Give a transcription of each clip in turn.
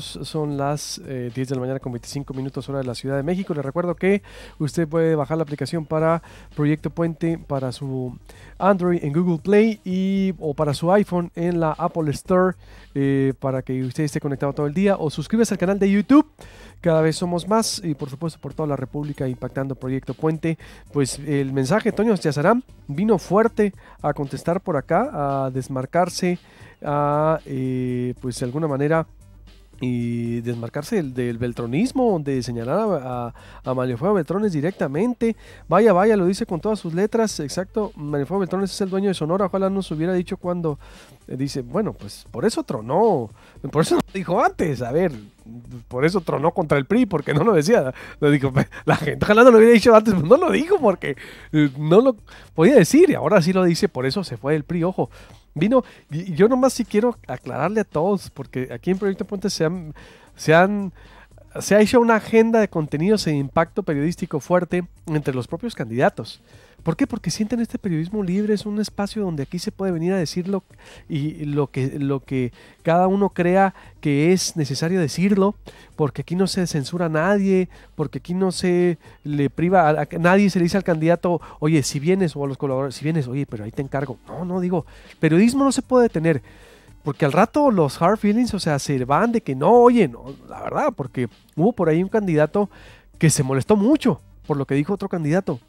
Son las 10 eh, de la mañana con 25 minutos hora de la Ciudad de México. Les recuerdo que usted puede bajar la aplicación para Proyecto Puente para su Android en Google Play y, o para su iPhone en la Apple Store eh, para que usted esté conectado todo el día o suscríbase al canal de YouTube. Cada vez somos más y por supuesto por toda la República impactando Proyecto Puente. Pues el mensaje Toño Yazarán vino fuerte a contestar por acá, a desmarcarse, a eh, pues de alguna manera y desmarcarse del, beltronismo, de señalar a, a, Mario Fuego Beltrones directamente. Vaya, vaya, lo dice con todas sus letras, exacto. Mario Fuego Beltrones es el dueño de Sonora, ojalá nos hubiera dicho cuando eh, dice, bueno, pues por eso tronó, por eso no dijo antes, a ver, por eso tronó contra el PRI, porque no lo decía. Lo dijo, la gente ojalá no lo hubiera dicho antes, pero pues, no lo dijo porque eh, no lo podía decir, y ahora sí lo dice, por eso se fue el PRI, ojo, Vino, y yo nomás si quiero aclararle a todos, porque aquí en Proyecto Puente se han, se han se ha hecho una agenda de contenidos e impacto periodístico fuerte entre los propios candidatos. ¿Por qué? Porque sienten este periodismo libre, es un espacio donde aquí se puede venir a decir lo, y lo, que, cada uno crea que es necesario decirlo, porque aquí no se censura a nadie, porque aquí no se le priva, a, nadie se le dice al candidato, oye, si vienes, o a los colaboradores, si vienes, oye, pero ahí te encargo. No, no, digo, periodismo no se puede detener. Porque al rato los hard feelings, o sea, se van de que no, oye, la verdad, porque hubo por ahí un candidato que se molestó mucho por lo que dijo otro candidato.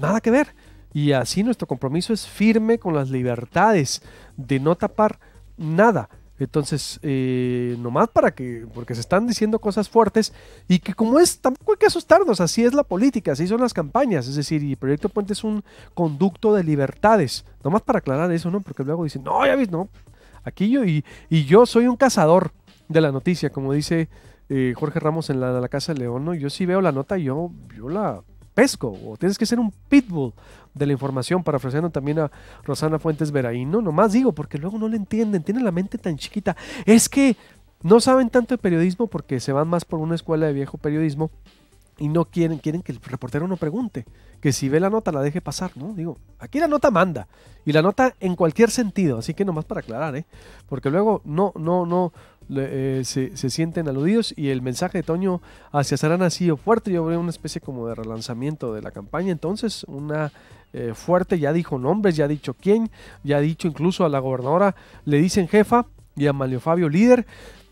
Nada que ver. Y así nuestro compromiso es firme con las libertades de no tapar nada. Entonces, eh, nomás para que, porque se están diciendo cosas fuertes y que como es, tampoco hay que asustarnos, así es la política, así son las campañas, es decir, y Proyecto Puente es un conducto de libertades, nomás para aclarar eso, ¿no? Porque luego dicen, no, ya viste, no, Aquí yo, y, yo soy un cazador de la noticia, como dice eh, Jorge Ramos en la, Casa de León, Yo sí veo la nota, yo, yo la pesco, o tienes que ser un pitbull de la información, para parafraseando también a Rosana Fuentes Veraín, ¿no? Nomás digo, porque luego no le entienden, tienen la mente tan chiquita. Es que no saben tanto de periodismo porque se van más por una escuela de viejo periodismo y no quieren, quieren que el reportero no pregunte, que si ve la nota la deje pasar, ¿no? Digo, aquí la nota manda, y la nota en cualquier sentido, así que nomás para aclarar, ¿eh? Porque luego no, no, no, eh, se, sienten aludidos y el mensaje de Toño hacia Sarana ha sido fuerte, yo veo una especie como de relanzamiento de la campaña, entonces una eh, fuerte, ya dijo nombres, ya ha dicho quién, ya ha dicho incluso a la gobernadora, le dicen jefa y a Malio Fabio líder,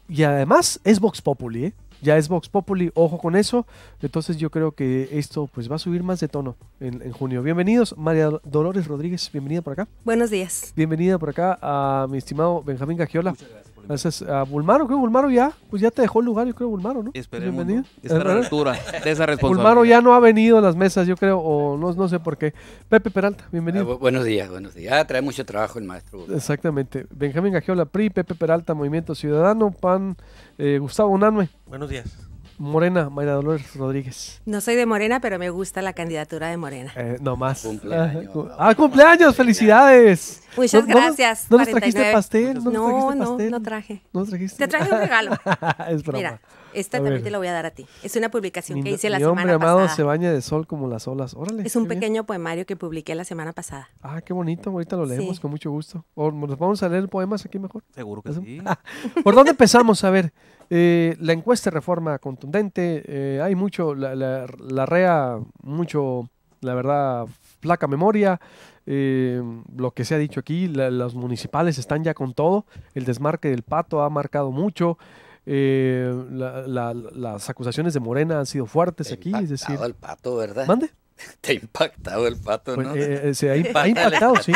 y además es Vox Populi, ¿eh? ya es Vox Populi, ojo con eso. Entonces yo creo que esto pues va a subir más de tono en, en junio. Bienvenidos, María Dolores Rodríguez, bienvenida por acá. Buenos días. Bienvenida por acá a mi estimado Benjamín Gagiola. Muchas gracias. Gracias, a Bulmaro, creo Bulmaro ya, pues ya te dejó el lugar, yo creo Bulmaro, ¿no? bienvenido la eh, de esa responsabilidad. Bulmaro ya no ha venido a las mesas, yo creo, o no, no sé por qué. Pepe Peralta, bienvenido. Ah, buenos días, buenos días. Ah, trae mucho trabajo el maestro. Exactamente. Benjamín Gagiola, PRI, Pepe Peralta, Movimiento Ciudadano, PAN, eh, Gustavo Unanue. Buenos días. Morena, Mayra Dolores Rodríguez. No soy de Morena, pero me gusta la candidatura de Morena. Eh, no más. Ah, ah, cumpleaños, felicidades. Muchas gracias. ¿No, trajiste pastel? No, no, no, traje. ¿No trajiste? Te traje un regalo. es Mira, esta también te la voy a dar a ti. Es una publicación que hice la semana pasada. Mi hombre amado se baña de sol como las olas. Órale. Es un pequeño poemario que publiqué la semana pasada. Ah, qué bonito. Ahorita lo leemos con mucho gusto. ¿O nos vamos a leer poemas aquí mejor? Seguro que sí. ¿Por dónde empezamos? A ver. Eh, la encuesta de reforma contundente, eh, hay mucho, la, REA, mucho, la verdad, flaca memoria, eh, lo que se ha dicho aquí, la, los municipales están ya con todo, el desmarque del pato ha marcado mucho. las acusaciones de Morena han sido fuertes aquí, es decir, el pato, ¿verdad? Mande. te ha impactado el pato, pues, ¿no? Eh, eh, se ha, impactado, sí.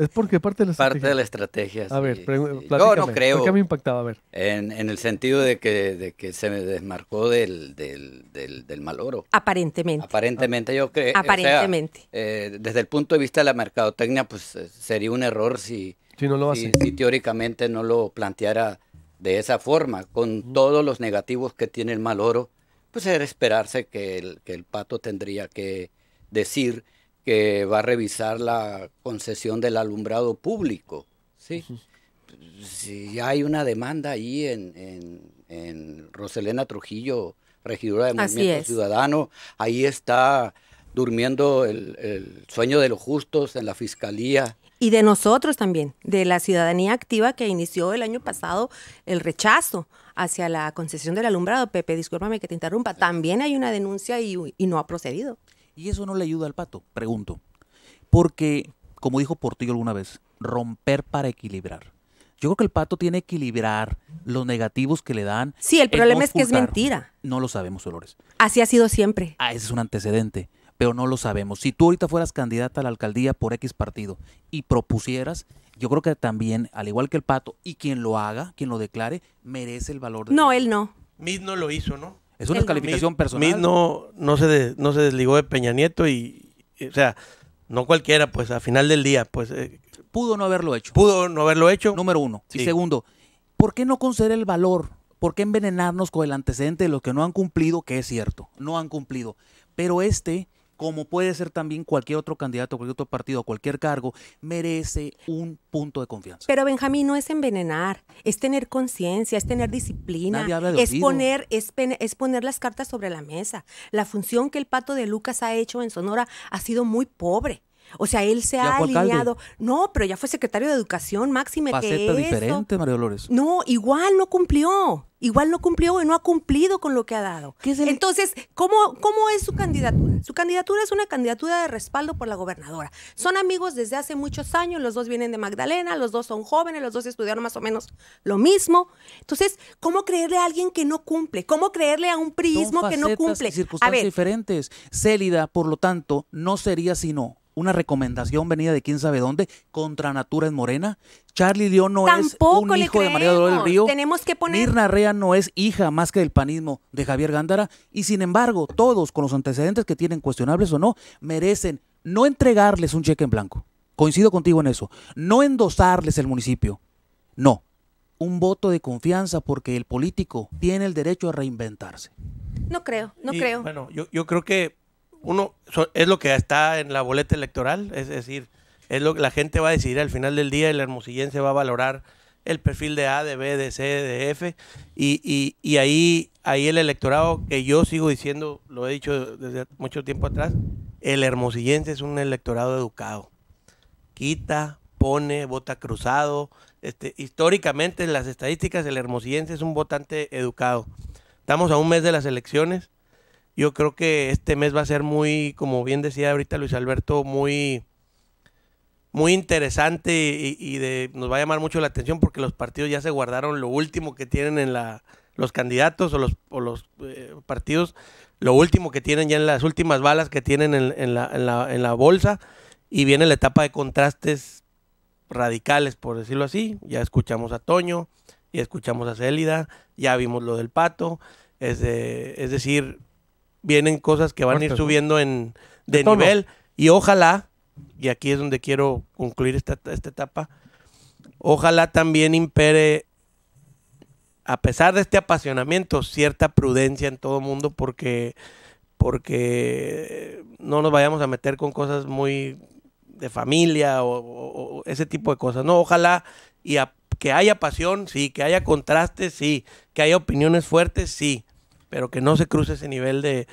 Es porque parte de la estrategia. Parte de la estrategia. A ver, yo no creo. ¿Por qué me impactaba? A ver. En, el sentido de que, que se me desmarcó del, del, del, mal oro. Aparentemente. Aparentemente, yo creo. Aparentemente. Eh, desde el punto de vista de la mercadotecnia, pues sería un error si, si, no lo teóricamente no lo planteara de esa forma, con todos los negativos que tiene el mal oro pues era esperarse que el pato tendría que decir que va a revisar la concesión del alumbrado público. ¿sí? Si ya hay una demanda ahí en, en, en Roselena Trujillo, regidora de Movimiento Ciudadano, ahí está durmiendo el, el sueño de los justos en la fiscalía. Y de nosotros también, de la ciudadanía activa que inició el año pasado el rechazo hacia la concesión del alumbrado. Pepe, discúlpame que te interrumpa, también hay una denuncia y, y no ha procedido. ¿Y eso no le ayuda al pato? Pregunto. Porque, como dijo Portillo alguna vez, romper para equilibrar. Yo creo que el pato tiene que equilibrar los negativos que le dan. Sí, el, problema es que es mentira. No lo sabemos, Dolores. Así ha sido siempre. Ah, ese es un antecedente, pero no lo sabemos. Si tú ahorita fueras candidata a la alcaldía por X partido y propusieras, yo creo que también, al igual que el pato, y quien lo haga, quien lo declare, merece el valor de No, él no. Mid no lo hizo, ¿no? Es una calificación personal. no, no, se no se desligó de Peña Nieto y, o sea, no cualquiera, pues a final del día, pues... Eh, pudo no haberlo hecho. Pudo no haberlo hecho. Número uno. Y segundo, ¿por qué no conceder el valor? ¿Por qué envenenarnos con el antecedente de los que no han cumplido, que es cierto, no han cumplido? Pero este como puede ser también cualquier otro candidato, cualquier otro partido, cualquier cargo, merece un punto de confianza. Pero Benjamín, no es envenenar, es tener conciencia, es tener disciplina, es poner, es, es poner las cartas sobre la mesa. La función que el Pato de Lucas ha hecho en Sonora ha sido muy pobre. O sea, él se ha alineado. No, pero ya fue secretario de Educación, máxime Faceta diferente, María Dolores. No, igual no cumplió. Igual no cumplió y no ha cumplido con lo que ha dado. Entonces, ¿cómo, ¿cómo es su candidatura? Su candidatura es una candidatura de respaldo por la gobernadora. Son amigos desde hace muchos años, los dos vienen de Magdalena, los dos son jóvenes, los dos estudiaron más o menos lo mismo. Entonces, ¿cómo creerle a alguien que no cumple? ¿Cómo creerle a un prismo que no cumple? circunstancias diferentes. Célida, por lo tanto, no sería sino una recomendación venida de quién sabe dónde contra Natura en Morena. Charlie dio no es un hijo de María Dolores Río. Mirna Rea no es hija más que del panismo de Javier Gándara. Y sin embargo, todos con los antecedentes que tienen, cuestionables o no, merecen no entregarles un cheque en blanco. Coincido contigo en eso. No endosarles el municipio. No. Un voto de confianza porque el político tiene el derecho a reinventarse. No creo, no creo. Bueno, yo, yo creo que uno es lo que está en la boleta electoral, es decir, es lo que la gente va a decidir al final del día el hermosillense va a valorar el perfil de A, de B, de C, de F y, ahí, ahí el electorado que yo sigo diciendo, lo he dicho desde mucho tiempo atrás, el hermosillense es un electorado educado. Quita, pone, vota cruzado. Este, históricamente en las estadísticas el hermosillense es un votante educado. Estamos a un mes de las elecciones yo creo que este mes va a ser muy, como bien decía ahorita Luis Alberto, muy, muy interesante y, de, nos va a llamar mucho la atención porque los partidos ya se guardaron lo último que tienen en la, los candidatos o los, los eh, partidos, lo último que tienen ya en las últimas balas que tienen en, la, en, la, bolsa y viene la etapa de contrastes radicales, por decirlo así. Ya escuchamos a Toño, ya escuchamos a Célida, ya vimos lo del pato. Es, es decir, vienen cosas que van a ir subiendo en, de, nivel. Y ojalá, y aquí es donde quiero concluir esta, etapa, ojalá también impere, a pesar de este apasionamiento, cierta prudencia en todo el mundo, porque, porque no nos vayamos a meter con cosas muy de familia o, ese tipo de cosas. No, ojalá y que haya pasión, sí, que haya contrastes, sí, que haya opiniones fuertes, sí, pero que no se cruce ese nivel de,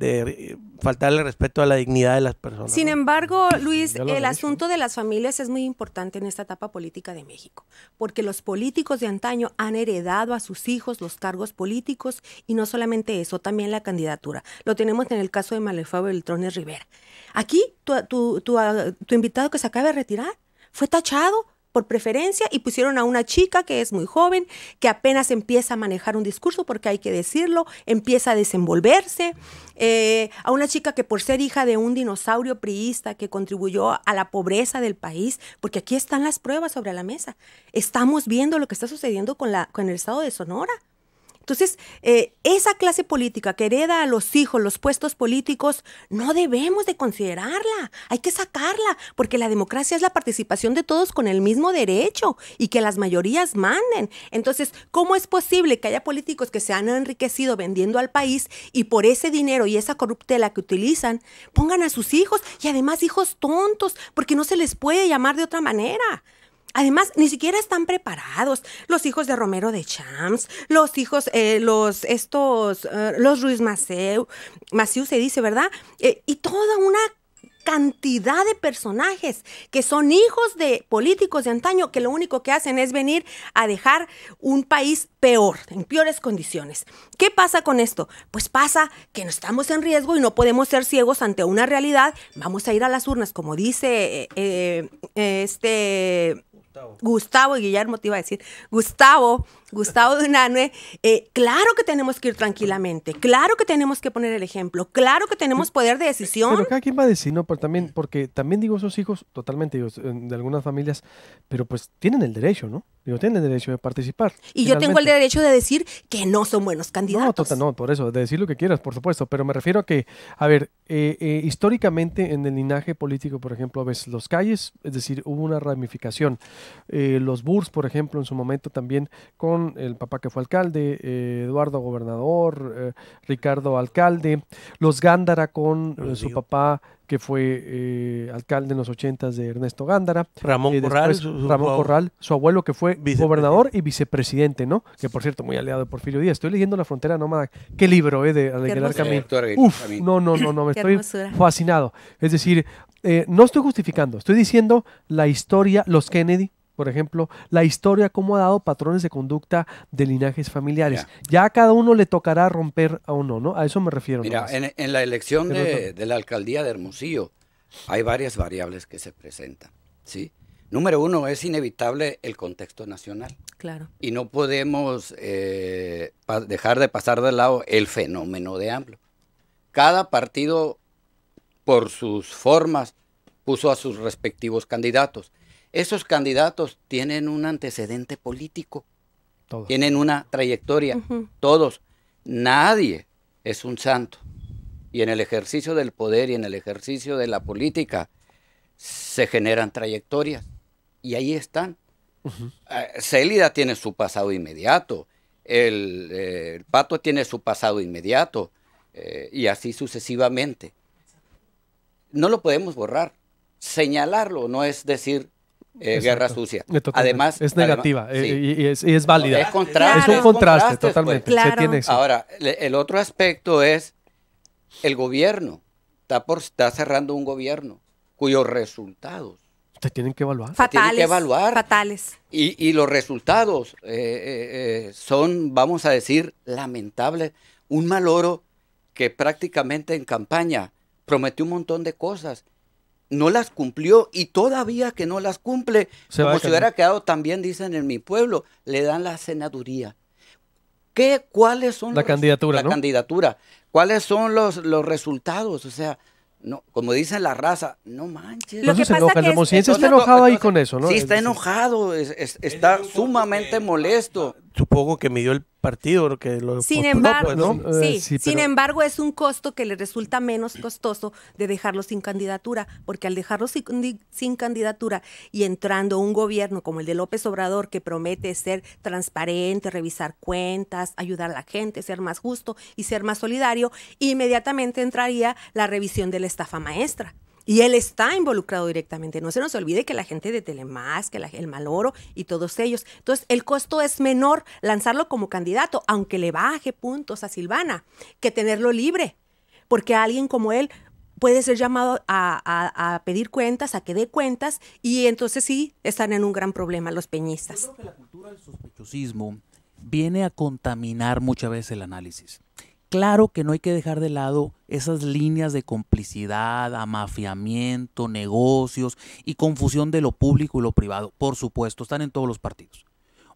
eh, faltarle respeto a la dignidad de las personas. Sin embargo, Luis, el asunto de las familias es muy importante en esta etapa política de México, porque los políticos de antaño han heredado a sus hijos los cargos políticos y no solamente eso, también la candidatura. Lo tenemos en el caso de Malefabio Beltrones Rivera. Aquí, tu, ah, tu invitado que se acaba de retirar fue tachado por preferencia y pusieron a una chica que es muy joven, que apenas empieza a manejar un discurso porque hay que decirlo, empieza a desenvolverse, eh, a una chica que por ser hija de un dinosaurio priista que contribuyó a la pobreza del país, porque aquí están las pruebas sobre la mesa. Estamos viendo lo que está sucediendo con, la, con el estado de Sonora. Entonces, eh, esa clase política que hereda a los hijos los puestos políticos, no debemos de considerarla, hay que sacarla, porque la democracia es la participación de todos con el mismo derecho y que las mayorías manden. Entonces, ¿cómo es posible que haya políticos que se han enriquecido vendiendo al país y por ese dinero y esa corruptela que utilizan, pongan a sus hijos y además hijos tontos, porque no se les puede llamar de otra manera? Además, ni siquiera están preparados. Los hijos de Romero de Champs, los hijos, eh, los, estos, eh, los Ruiz Maceu, Maceu se dice, ¿verdad? Eh, y toda una cantidad de personajes que son hijos de políticos de antaño que lo único que hacen es venir a dejar un país peor, en peores condiciones. ¿Qué pasa con esto? Pues pasa que no estamos en riesgo y no podemos ser ciegos ante una realidad. Vamos a ir a las urnas, como dice este Gustavo. y Guillermo te iba a decir, Gustavo, Gustavo Dunanue, eh, claro que tenemos que ir tranquilamente, claro que tenemos que poner el ejemplo, claro que tenemos poder de decisión. Pero acá quien va a decir, ¿no? también, porque también digo, esos hijos, totalmente, digo, eh, de algunas familias, pero pues tienen el derecho, ¿no? Digo, tienen el derecho de participar. Y yo tengo el derecho de decir que no son buenos candidatos. No, no, por eso, de decir lo que quieras, por supuesto, pero me refiero a que, a ver, eh, eh, históricamente en el linaje político, por ejemplo, ves los calles, es decir, hubo una ramificación eh, los Burs, por ejemplo, en su momento también con el papá que fue alcalde, eh, Eduardo Gobernador, eh, Ricardo Alcalde, los Gándara con su papá que fue alcalde en los ochentas de Ernesto Gándara. Ramón Corral. Su, Ramón Corral, su abuelo que fue gobernador y vicepresidente, ¿no? Que por cierto, muy aliado de Porfirio Díaz. Estoy leyendo La Frontera Nómada. Qué libro, ¿eh? De Aguilar Uf, no, no, no, no, me estoy fascinado. Es decir, no estoy justificando, estoy diciendo la historia, los Kennedy, por ejemplo, la historia cómo ha dado patrones de conducta de linajes familiares. ya a cada uno le tocará romper a uno, ¿no? A eso me refiero. Mira, en, la elección de, la alcaldía de Hermosillo hay varias variables que se presentan, ¿sí? Número uno, es inevitable el contexto nacional. Claro. Y no podemos eh, dejar de pasar de lado el fenómeno de AMLO. Cada partido, por sus formas, puso a sus respectivos candidatos esos candidatos tienen un antecedente político. Tienen una trayectoria, todos. Nadie es un santo. Y en el ejercicio del poder y en el ejercicio de la política se generan trayectorias. Y ahí están. Ah, Célida tiene su pasado inmediato. El, eh, Pato tiene su pasado inmediato. Eh, y así sucesivamente. No lo podemos borrar. Señalarlo no es decir eh, guerra sucia. Eh, además, es negativa eh, y, es, válida. Es, un contraste, pues. totalmente. Ahora, el otro aspecto es el gobierno. Está, cerrando un gobierno cuyos resultados se tienen que evaluar. Fatales. Tienen evaluar. Fatales. Y, los resultados son, vamos a decir, lamentables. Un mal oro que prácticamente en campaña prometió un montón de cosas no las cumplió y todavía que no las cumple, como si hubiera quedado también, dicen en mi pueblo, le dan la senaduría. ¿Qué, ¿Cuáles son la candidatura? ¿Cuáles son los, los resultados? O sea, no, como dicen la raza, no manches. Lo que pasa que está enojado ahí con eso, ¿no? Sí, está enojado, está sumamente molesto. Ah, supongo que me dio el sin embargo pues, eh, sin embargo es un costo que le resulta menos costoso de dejarlo sin candidatura porque al dejarlo sin, sin candidatura y entrando un gobierno como el de López Obrador que promete ser transparente revisar cuentas ayudar a la gente ser más justo y ser más solidario inmediatamente entraría la revisión de la estafa maestra y él está involucrado directamente. No se nos olvide que la gente de Telemás, que el Maloro y todos ellos. Entonces, el costo es menor lanzarlo como candidato, aunque le baje puntos a Silvana, que tenerlo libre. Porque alguien como él puede ser llamado a, a, pedir cuentas, a que dé cuentas, y entonces sí están en un gran problema los peñistas. Yo creo que la cultura del sospechosismo viene a contaminar muchas veces el análisis. Claro que no hay que dejar de lado esas líneas de complicidad, amafiamiento, negocios y confusión de lo público y lo privado. Por supuesto, están en todos los partidos.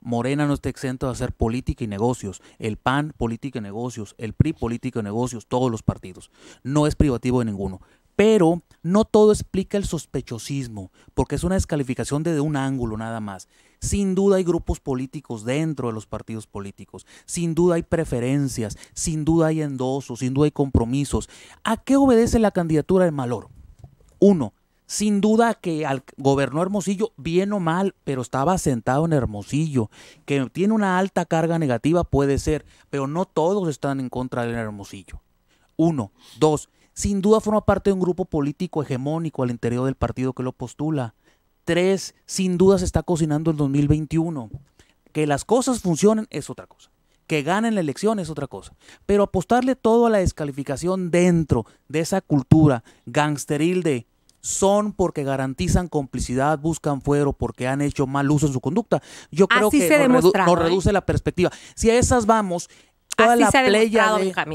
Morena no está exento de hacer política y negocios. El PAN, política y negocios. El PRI, política y negocios. Todos los partidos. No es privativo de ninguno. Pero no todo explica el sospechosismo, porque es una descalificación desde un ángulo nada más. Sin duda hay grupos políticos dentro de los partidos políticos, sin duda hay preferencias, sin duda hay endosos, sin duda hay compromisos. ¿A qué obedece la candidatura de Malor? Uno, sin duda que al, gobernó Hermosillo bien o mal, pero estaba sentado en Hermosillo, que tiene una alta carga negativa puede ser, pero no todos están en contra de Hermosillo. Uno, dos, sin duda forma parte de un grupo político hegemónico al interior del partido que lo postula. Tres, sin duda se está cocinando el 2021. Que las cosas funcionen es otra cosa. Que ganen la elección es otra cosa. Pero apostarle todo a la descalificación dentro de esa cultura gangsteril de son porque garantizan complicidad, buscan fuero, porque han hecho mal uso en su conducta. Yo creo que nos, ¿eh? reduce la perspectiva. Si a esas vamos, toda la playa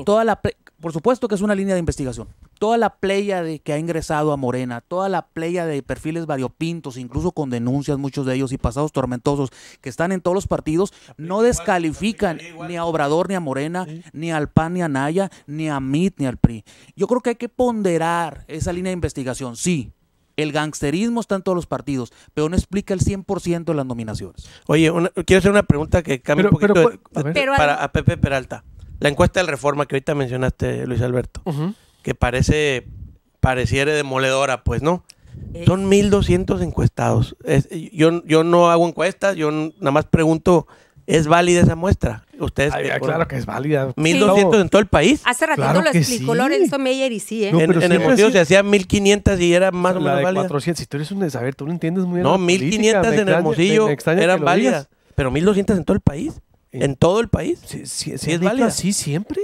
toda la por supuesto que es una línea de investigación. Toda la playa de que ha ingresado a Morena, toda la playa de perfiles variopintos, incluso con denuncias, muchos de ellos y pasados tormentosos que están en todos los partidos, no descalifican ni a Obrador, ni a Morena, ni al PAN, ni a Naya, ni a MIT, ni al PRI. Yo creo que hay que ponderar esa línea de investigación, sí, el gangsterismo está en todos los partidos, pero no explica el 100% de las nominaciones. Oye, quiero hacer una pregunta que cambia un poquito para Pepe Peralta la encuesta de Reforma que ahorita mencionaste, Luis Alberto, que parece, pareciera demoledora, pues, ¿no? Eh. Son 1.200 encuestados. yo, yo no hago encuestas, yo nada más pregunto ¿Es válida esa muestra? Ustedes. Ay, ah, claro que es válida. 1200 en todo el país. Hace ratito claro lo explicó Lorenzo Meyer y sí, ¿eh? en, en el motivo se hacían 1500 y era más o menos válida. 400. Si tú eres un saber, tú no entiendes muy bien. No, 1500 en el Hermosillo eran válidas, pero 1200 en todo el país en todo el país. Sí, sí, es así siempre.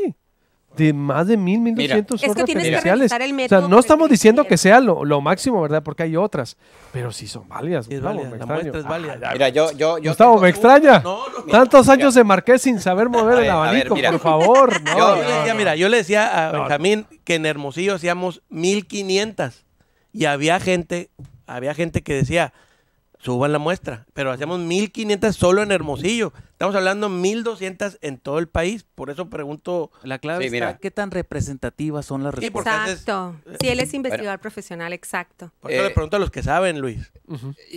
De más de mil, mil doscientos son referenciales. o sea, no estamos diciendo que sea lo, máximo, ¿verdad? Porque hay otras. Pero sí son válidas. la muestra es válida. mira, yo, yo, yo me extraña. Tantos años de marqué sin saber mover el abanico, por favor. yo, le decía, mira, yo le decía a Benjamín que en Hermosillo hacíamos mil quinientas. Y había gente, había gente que decía, suban la muestra. Pero hacemos 1500 solo en Hermosillo. Estamos hablando 1200 en todo el país. Por eso pregunto. La clave está qué tan representativas son las respuestas. Exacto. Si él es investigador profesional, exacto. Por eso le eh, pregunto a los que saben, Luis.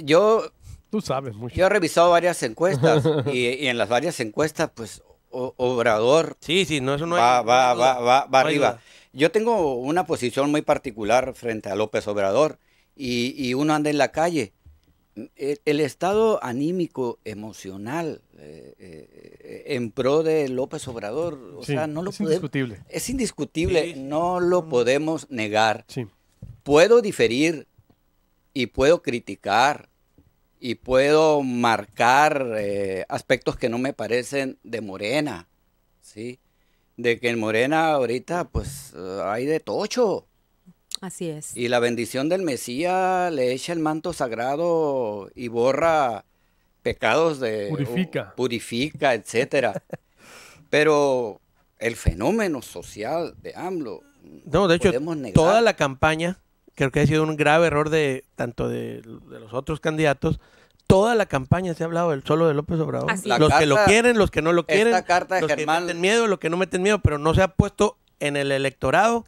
Yo. Tú sabes mucho. Yo he revisado varias encuestas y, en las varias encuestas, pues obrador. Sí, sí, no, eso no va, va, va, va, va arriba. Yo tengo una posición muy particular frente a López Obrador y, y, uno anda en la calle eh, el, estado anímico, emocional, eh, eh, en pro de López Obrador, o sea, no lo es indiscutible. Es indiscutible, no lo podemos negar. Puedo diferir y puedo criticar y puedo marcar aspectos que no me parecen de Morena, ¿sí? De que en Morena ahorita, pues, hay de tocho. Así es. Y la bendición del Mesías le echa el manto sagrado y borra pecados de... Purifica. purifica, etcétera. Pero el fenómeno social de AMLO... de hecho, toda la campaña, creo que ha sido un grave error de tanto de, los otros candidatos, toda la campaña se ha hablado del solo de López Obrador. Los que lo quieren, los que no lo quieren, los que meten miedo, los que no meten miedo, pero no se ha puesto en el electorado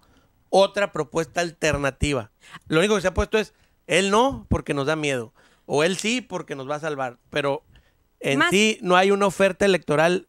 otra propuesta alternativa. Lo único que se ha puesto es, él no porque nos da miedo, o él sí porque nos va a salvar, pero en sí no hay una oferta electoral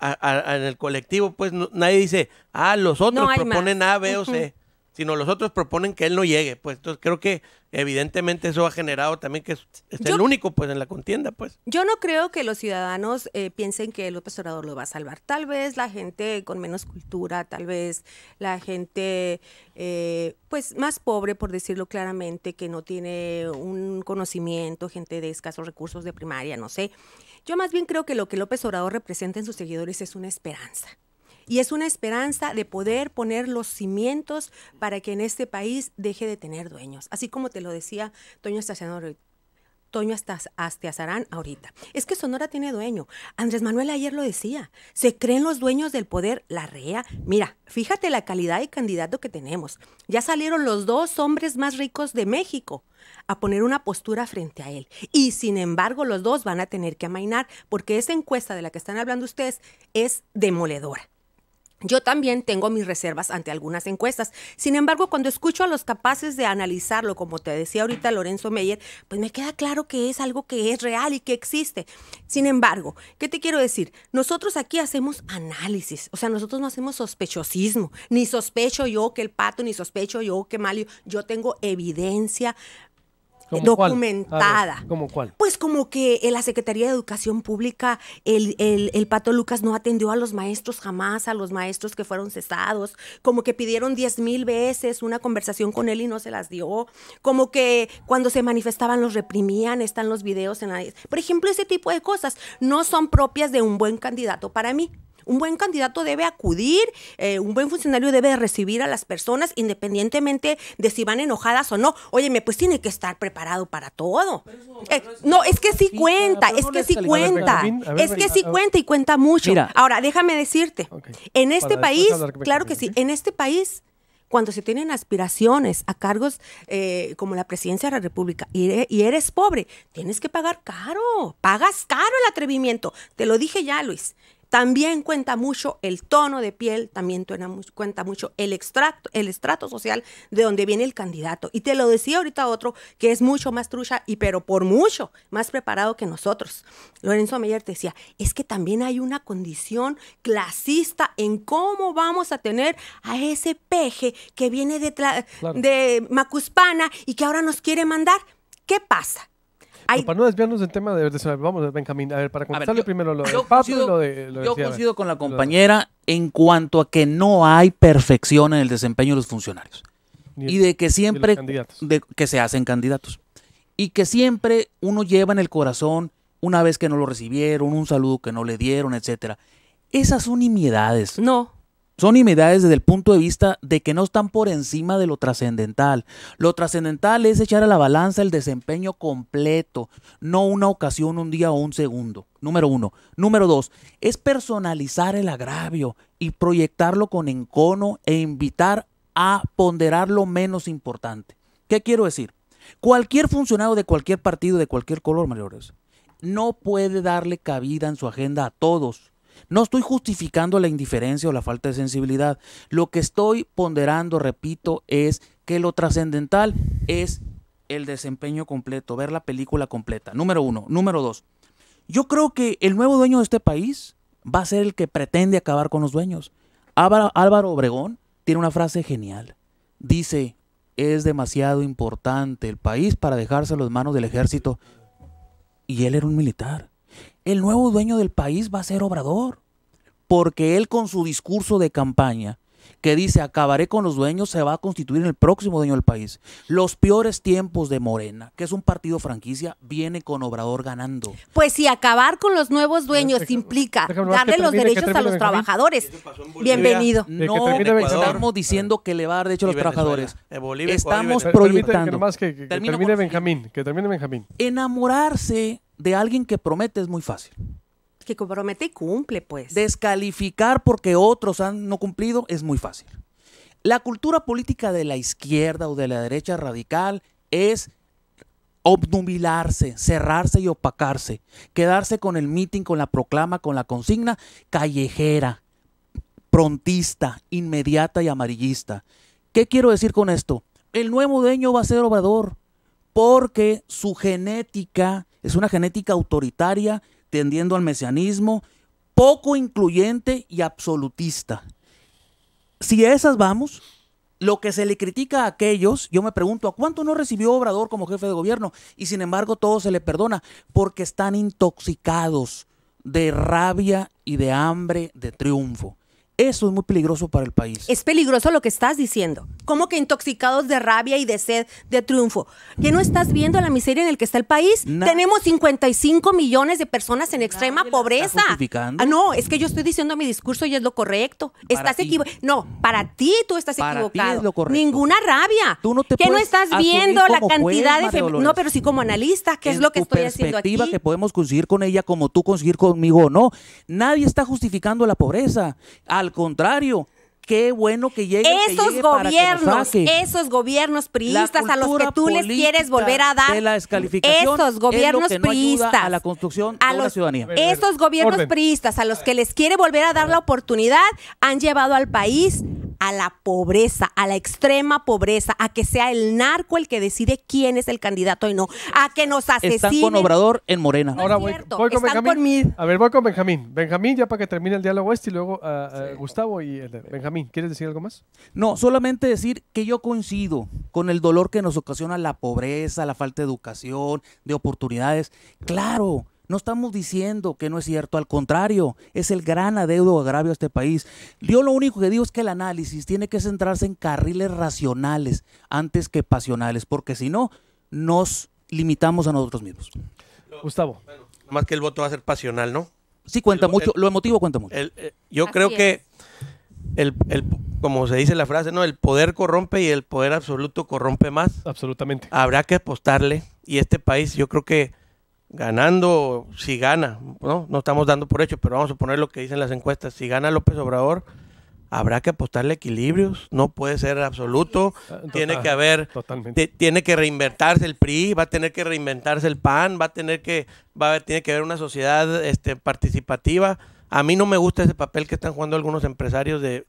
en el colectivo, pues nadie dice, ah, los otros proponen A, B o C sino los otros proponen que él no llegue, pues entonces creo que evidentemente eso ha generado también que es, el único pues en la contienda, pues. Yo no creo que los ciudadanos eh, piensen que López Obrador lo va a salvar, tal vez la gente con menos cultura, tal vez la gente eh, pues más pobre por decirlo claramente, que no tiene un conocimiento, gente de escasos recursos de primaria, no sé. Yo más bien creo que lo que López Obrador representa en sus seguidores es una esperanza y es una esperanza de poder poner los cimientos para que en este país deje de tener dueños. Así como te lo decía Toño Estacionador Toño hasta Astiazarán ahorita. Es que Sonora tiene dueño. Andrés Manuel ayer lo decía. Se creen los dueños del poder, la REA. Mira, fíjate la calidad de candidato que tenemos. Ya salieron los dos hombres más ricos de México a poner una postura frente a él. Y sin embargo, los dos van a tener que amainar porque esa encuesta de la que están hablando ustedes es demoledora. Yo también tengo mis reservas ante algunas encuestas. Sin embargo, cuando escucho a los capaces de analizarlo, como te decía ahorita Lorenzo Meyer, pues me queda claro que es algo que es real y que existe. Sin embargo, ¿qué te quiero decir? Nosotros aquí hacemos análisis, o sea, nosotros no hacemos sospechosismo, ni sospecho yo que el pato, ni sospecho yo que Malio, yo tengo evidencia documentada. ¿Cómo cuál? Pues como que en eh, la Secretaría de Educación Pública, el, el, el, Pato Lucas no atendió a los maestros jamás, a los maestros que fueron cesados, como que pidieron diez mil veces una conversación con él y no se las dio, como que cuando se manifestaban los reprimían, están los videos en la... Por ejemplo, ese tipo de cosas no son propias de un buen candidato para mí. Un buen candidato debe acudir, eh, un buen funcionario debe recibir a las personas independientemente de si van enojadas o no. Óyeme, pues tiene que estar preparado para todo. Eh, no, es que sí cuenta, es que sí cuenta, es que sí cuenta y cuenta mucho. Ahora, déjame decirte, en este país, claro que sí, en este país cuando se tienen aspiraciones a cargos eh, como la presidencia de la República e-, y eres, pobre, tienes que pagar caro, pagas caro el atrevimiento. Te lo dije ya, Luis. También cuenta mucho el tono de piel, también cuenta mucho el, extracto, estrato social de donde viene el candidato. Y te lo decía ahorita otro que es mucho más trucha y pero por mucho más preparado que nosotros. Lorenzo Meyer te decía, es que también hay una condición clasista en cómo vamos a tener a ese peje que viene de, de Macuspana y que ahora nos quiere mandar. ¿Qué pasa? para no desviarnos del tema de vamos, a ver, para contestarle primero lo de yo coincido, lo de, yo con la compañera en cuanto a que no hay perfección en el desempeño de los funcionarios. y de que siempre de que se hacen candidatos. Y que siempre uno lleva en el corazón una vez que no lo recibieron, un saludo que no le dieron, etcétera. Esas son nimiedades. No. Son nimiedades desde el punto de vista de que no están por encima de lo trascendental. Lo trascendental es echar a la balanza el desempeño completo, no una ocasión, un día o un segundo. Número uno. Número dos, es personalizar el agravio y proyectarlo con encono e invitar a ponderar lo menos importante. ¿Qué quiero decir? Cualquier funcionario de cualquier partido, de cualquier color, mayores, no puede darle cabida en su agenda a todos no estoy justificando la indiferencia o la falta de sensibilidad. Lo que estoy ponderando, repito, es que lo trascendental es el desempeño completo, ver la película completa. Número uno. Número dos. Yo creo que el nuevo dueño de este país va a ser el que pretende acabar con los dueños. Álvaro Obregón tiene una frase genial. Dice, es demasiado importante el país para dejárselo las manos del ejército. Y él era un militar el nuevo dueño del país va a ser Obrador. Porque él con su discurso de campaña que dice acabaré con los dueños se va a constituir en el próximo dueño del país. Los peores tiempos de Morena, que es un partido franquicia, viene con Obrador ganando. Pues si acabar con los nuevos dueños implica darle los derechos a los trabajadores, bienvenido. No estamos diciendo que le va a dar derechos a los trabajadores. estamos proyectando. Que, que termine Benjamín, que termine Benjamín. Enamorarse de alguien que promete es muy fácil. Que compromete y cumple, pues. Descalificar porque otros han no cumplido es muy fácil. La cultura política de la izquierda o de la derecha radical es obnubilarse, cerrarse y opacarse, quedarse con el mitin, con la proclama, con la consigna callejera, prontista, inmediata y amarillista. ¿Qué quiero decir con esto? El nuevo dueño va a ser obrador porque su genética es una genética autoritaria, tendiendo al mesianismo, poco incluyente y absolutista. Si a esas vamos, lo que se le critica a aquellos, yo me pregunto, ¿a cuánto no recibió Obrador como jefe de gobierno? Y sin embargo todo se le perdona, porque están intoxicados de rabia y de hambre de triunfo. Eso es muy peligroso para el país. Es peligroso lo que estás diciendo. Como que intoxicados de rabia y de sed de triunfo. ¿Que no estás viendo la miseria en el que está el país? Tenemos 55 millones de personas en extrema pobreza. ah, no, es que yo estoy diciendo mi discurso y es lo correcto. estás equivocado. No, para ti tú estás para equivocado. Ninguna rabia. Tú no ¿Que no estás viendo la cantidad de No, pero sí como analista, ¿qué es lo que estoy haciendo aquí? que podemos conseguir con ella como tú conseguir conmigo o no. Nadie está justificando la pobreza. Al contrario, qué bueno que lleguen esos llegue gobiernos, para esos gobiernos priistas a los que tú les quieres volver a dar de la esos gobiernos es a la construcción a la ciudadanía. Esos gobiernos priistas a los que les quiere volver a dar la oportunidad han llevado al país a la pobreza, a la extrema pobreza, a que sea el narco el que decide quién es el candidato y no, a que nos asesinen. Están con Obrador en Morena. Ahora voy, con Están Benjamín. A ver, voy con Benjamín. Benjamín, ya para que termine el diálogo este y luego ah, ah, Gustavo y Benjamín. ¿Quieres decir algo más? No, solamente decir que yo coincido con el dolor que nos ocasiona la pobreza, la falta de educación, de oportunidades. Claro, no estamos diciendo que no es cierto, al contrario, es el gran adeudo agravio a este país. Yo lo único que digo es que el análisis tiene que centrarse en carriles racionales antes que pasionales, porque si no, nos limitamos a nosotros mismos. Gustavo. Bueno, más que el voto va a ser pasional, ¿no? Sí, cuenta mucho, lo emotivo cuenta mucho. Eh, yo creo que, el, como se dice la frase, ¿no? El poder corrompe y el poder absoluto corrompe más. Absolutamente. Habrá que apostarle y este país, yo creo que ganando, si gana, ¿no? no estamos dando por hecho, pero vamos a poner lo que dicen las encuestas, si gana López Obrador, habrá que apostarle equilibrios, no puede ser absoluto, ah, tiene que haber, tiene que reinventarse el PRI, va a tener que reinventarse el PAN, va a tener que, va a, tiene que haber una sociedad este, participativa, a mí no me gusta ese papel que están jugando algunos empresarios de,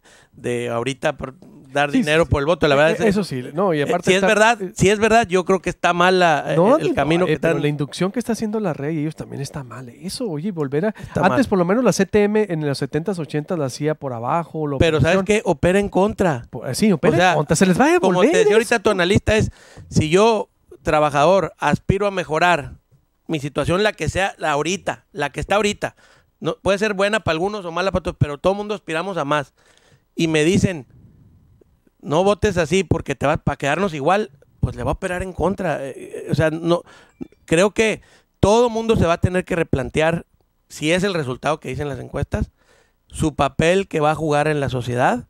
ahorita por dar dinero por el voto. La eh, verdad eh, eso sí, no, y eh, aparte. Si es verdad, si es verdad, yo creo que está mal la, el, camino que están. La inducción que está haciendo la red y ellos también está mal. Eso, oye, volver a. antes, por lo menos, la CTM en los 70s, 80s la hacía por abajo. Pero, ¿sabes qué? Opera en contra. Sí, opera contra. Se les va a devolver. Como te ahorita tu analista, es si yo, trabajador, aspiro a mejorar mi situación, la que sea la ahorita, la que está ahorita no, puede ser buena para algunos o mala para todos, pero todo el mundo aspiramos a más. Y me dicen, no votes así porque te vas para quedarnos igual, pues le va a operar en contra. Eh, eh, o sea, no creo que todo el mundo se va a tener que replantear si es el resultado que dicen las encuestas, su papel que va a jugar en la sociedad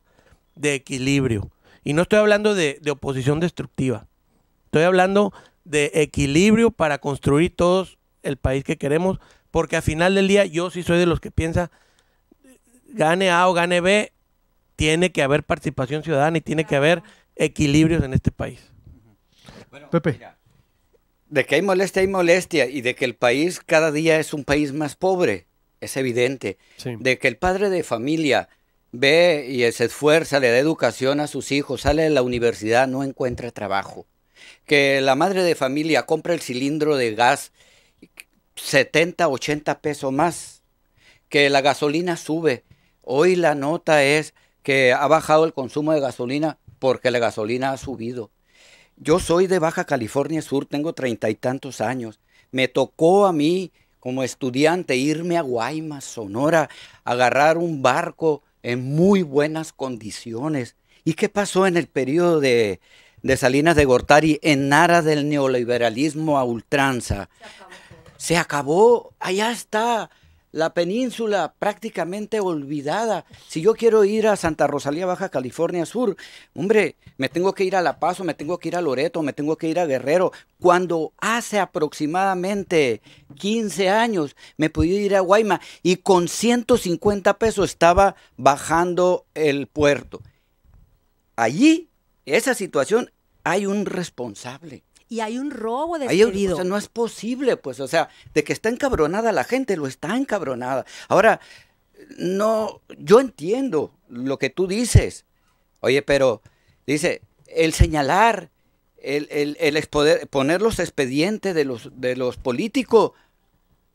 de equilibrio. Y no estoy hablando de, de oposición destructiva. Estoy hablando de equilibrio para construir todos el país que queremos porque al final del día yo sí soy de los que piensa, gane A o gane B, tiene que haber participación ciudadana y tiene que haber equilibrios en este país. Bueno, Pepe. de que hay molestia, hay molestia, y de que el país cada día es un país más pobre, es evidente. De que el padre de familia ve y se esfuerza, le da educación a sus hijos, sale de la universidad, no encuentra trabajo. Que la madre de familia compra el cilindro de gas 70, 80 pesos más, que la gasolina sube. Hoy la nota es que ha bajado el consumo de gasolina porque la gasolina ha subido. Yo soy de Baja California Sur, tengo treinta y tantos años. Me tocó a mí como estudiante irme a Guaymas, Sonora, agarrar un barco en muy buenas condiciones. ¿Y qué pasó en el periodo de, Salinas de Gortari en aras del neoliberalismo a ultranza? se acabó, allá está la península prácticamente olvidada. Si yo quiero ir a Santa Rosalía, Baja California Sur, hombre, me tengo que ir a La o me tengo que ir a Loreto, me tengo que ir a Guerrero. Cuando hace aproximadamente 15 años me pude ir a Guayma y con 150 pesos estaba bajando el puerto. Allí, esa situación, hay un responsable y hay un robo de Hay, o no es posible, pues, o sea, de que está encabronada la gente, lo está encabronada. Ahora, no, yo entiendo lo que tú dices. Oye, pero dice, el señalar, el, el, poner los expedientes de los, de los políticos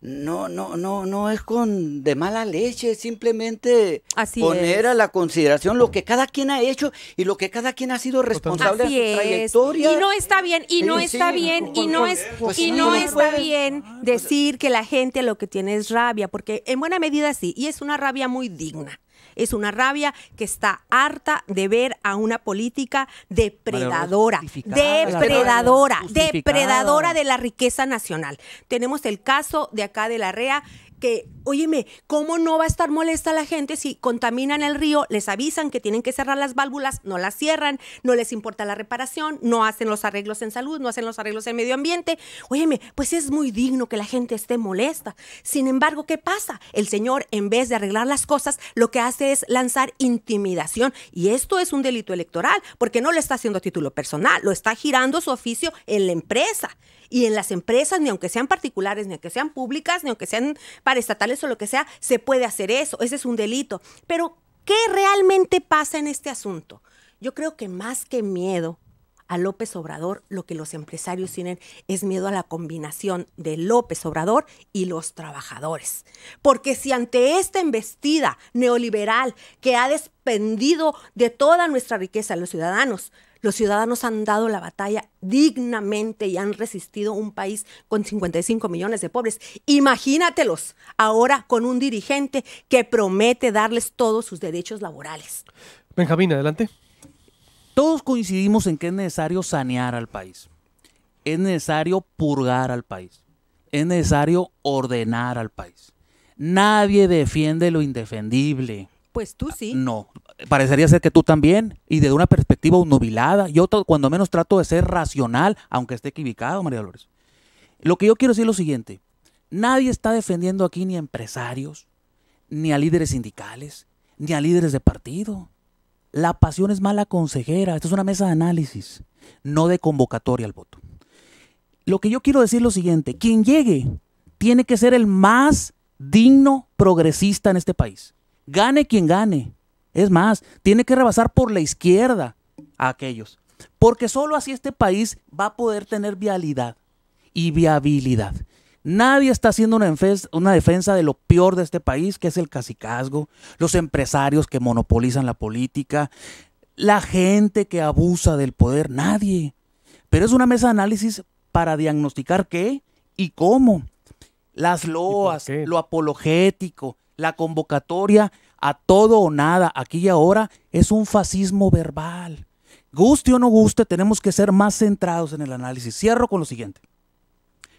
no, no, no, no es con de mala leche, es simplemente poner a la consideración lo que cada quien ha hecho y lo que cada quien ha sido responsable de su trayectoria. Y no está bien, y no está bien, y no es, pues y no está bien ah, pues decir que la gente lo que tiene es rabia, porque en buena medida sí, y es una rabia muy digna es una rabia que está harta de ver a una política depredadora, depredadora, depredadora de la riqueza nacional. Tenemos el caso de acá de la REA que, óyeme, ¿cómo no va a estar molesta la gente si contaminan el río, les avisan que tienen que cerrar las válvulas, no las cierran, no les importa la reparación, no hacen los arreglos en salud, no hacen los arreglos en medio ambiente? Óyeme, pues es muy digno que la gente esté molesta. Sin embargo, ¿qué pasa? El señor, en vez de arreglar las cosas, lo que hace es lanzar intimidación. Y esto es un delito electoral, porque no lo está haciendo a título personal, lo está girando su oficio en la empresa. Y en las empresas, ni aunque sean particulares, ni aunque sean públicas, ni aunque sean estatales o lo que sea, se puede hacer eso. Ese es un delito. Pero, ¿qué realmente pasa en este asunto? Yo creo que más que miedo a López Obrador, lo que los empresarios tienen es miedo a la combinación de López Obrador y los trabajadores. Porque si ante esta embestida neoliberal que ha despendido de toda nuestra riqueza a los ciudadanos, los ciudadanos han dado la batalla dignamente y han resistido un país con 55 millones de pobres. Imagínatelos ahora con un dirigente que promete darles todos sus derechos laborales. Benjamín, adelante. Todos coincidimos en que es necesario sanear al país. Es necesario purgar al país. Es necesario ordenar al país. Nadie defiende lo indefendible. Pues tú sí. No, parecería ser que tú también, y de una perspectiva y Yo cuando menos trato de ser racional, aunque esté equivocado, María Dolores. Lo que yo quiero decir es lo siguiente. Nadie está defendiendo aquí ni a empresarios, ni a líderes sindicales, ni a líderes de partido. La pasión es mala consejera. Esta es una mesa de análisis, no de convocatoria al voto. Lo que yo quiero decir es lo siguiente. Quien llegue tiene que ser el más digno progresista en este país. Gane quien gane. Es más, tiene que rebasar por la izquierda a aquellos. Porque solo así este país va a poder tener vialidad y viabilidad. Nadie está haciendo una, defensa de lo peor de este país, que es el cacicazgo, los empresarios que monopolizan la política, la gente que abusa del poder, nadie. Pero es una mesa de análisis para diagnosticar qué y cómo. Las loas, lo apologético, la convocatoria a todo o nada, aquí y ahora, es un fascismo verbal. Guste o no guste, tenemos que ser más centrados en el análisis. Cierro con lo siguiente.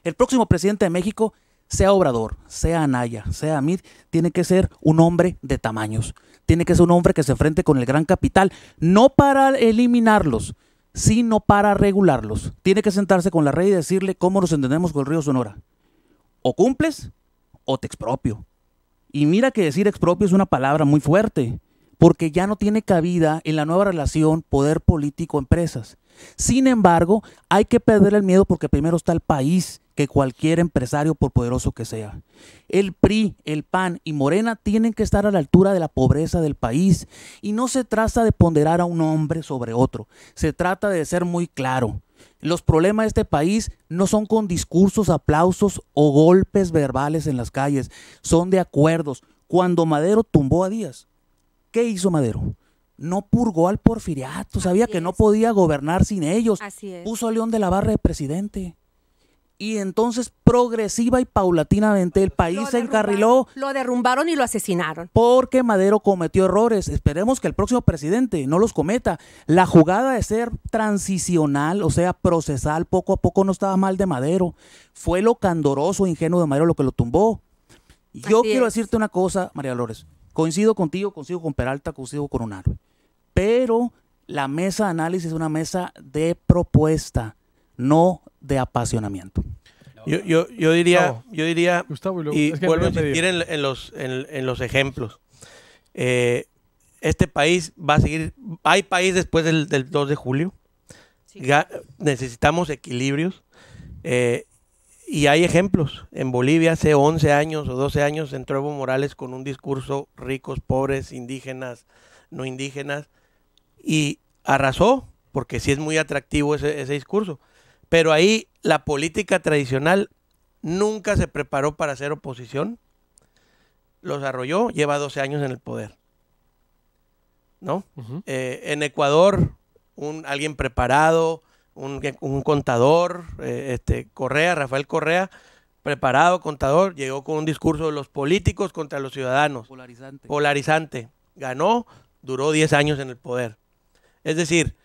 El próximo presidente de México, sea Obrador, sea Anaya, sea Amid, tiene que ser un hombre de tamaños. Tiene que ser un hombre que se enfrente con el gran capital, no para eliminarlos, sino para regularlos. Tiene que sentarse con la red y decirle cómo nos entendemos con el río Sonora. O cumples o te expropio. Y mira que decir expropio es una palabra muy fuerte, porque ya no tiene cabida en la nueva relación poder político-empresas. Sin embargo, hay que perder el miedo porque primero está el país que cualquier empresario, por poderoso que sea. El PRI, el PAN y Morena tienen que estar a la altura de la pobreza del país. Y no se trata de ponderar a un hombre sobre otro, se trata de ser muy claro. Los problemas de este país no son con discursos, aplausos o golpes verbales en las calles, son de acuerdos. Cuando Madero tumbó a Díaz, ¿qué hizo Madero? No purgó al porfiriato, sabía que no podía gobernar sin ellos. Así es. Puso a León de la Barra de presidente y entonces progresiva y paulatinamente el país se encarriló. Lo derrumbaron y lo asesinaron. Porque Madero cometió errores. Esperemos que el próximo presidente no los cometa. La jugada de ser transicional, o sea, procesal, poco a poco no estaba mal de Madero. Fue lo candoroso, ingenuo de Madero lo que lo tumbó. Yo quiero decirte una cosa, María Dolores. Coincido contigo, coincido con Peralta, coincido con árbol Pero la mesa de análisis es una mesa de propuesta, no de apasionamiento. Yo, yo, diría, yo diría, y vuelvo a insistir en, los, ejemplos. Eh, este país va a seguir, hay país después del, 2 de julio. necesitamos equilibrios. Eh, y hay ejemplos. En Bolivia hace 11 años o 12 años entró Evo Morales con un discurso ricos, pobres, indígenas, no indígenas, y arrasó, porque sí es muy atractivo ese discurso. Pero ahí la política tradicional nunca se preparó para hacer oposición. Los arrolló, lleva 12 años en el poder. ¿No? Eh, en Ecuador, un, alguien preparado, un, contador, eh, este, Correa, Rafael Correa, preparado, contador, llegó con un discurso de los políticos contra los ciudadanos. Polarizante. Polarizante. Ganó, duró 10 años en el poder. Es decir,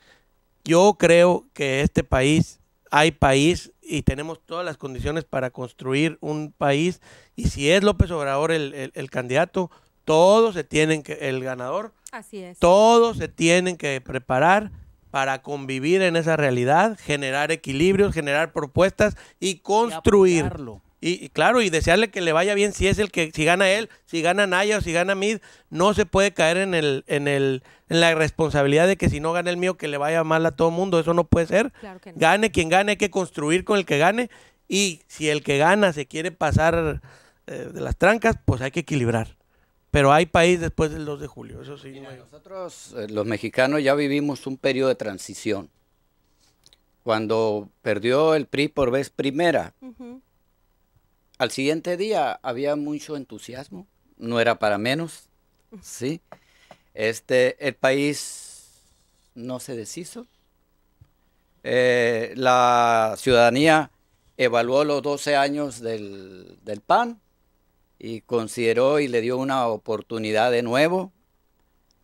yo creo que este país hay país y tenemos todas las condiciones para construir un país. Y si es López Obrador el, candidato, todos se tienen que, el ganador, Así es. todos se tienen que preparar para convivir en esa realidad, generar equilibrios, generar propuestas y construirlo. Y, claro, y desearle que le vaya bien si es el que, si gana él, si gana Naya o si gana Mid, no se puede caer en el, en el, en la responsabilidad de que si no gana el mío, que le vaya mal a todo mundo. Eso no puede ser. Gane quien gane, hay que construir con el que gane. Y si el que gana se quiere pasar eh, de las trancas, pues hay que equilibrar pero hay país después del 2 de julio, eso sí. Nosotros, eh, los mexicanos, ya vivimos un periodo de transición. Cuando perdió el PRI por vez primera, al siguiente día había mucho entusiasmo, no era para menos, ¿sí? Este, el país no se deshizo. Eh, la ciudadanía evaluó los 12 años del, PAN y consideró y le dio una oportunidad de nuevo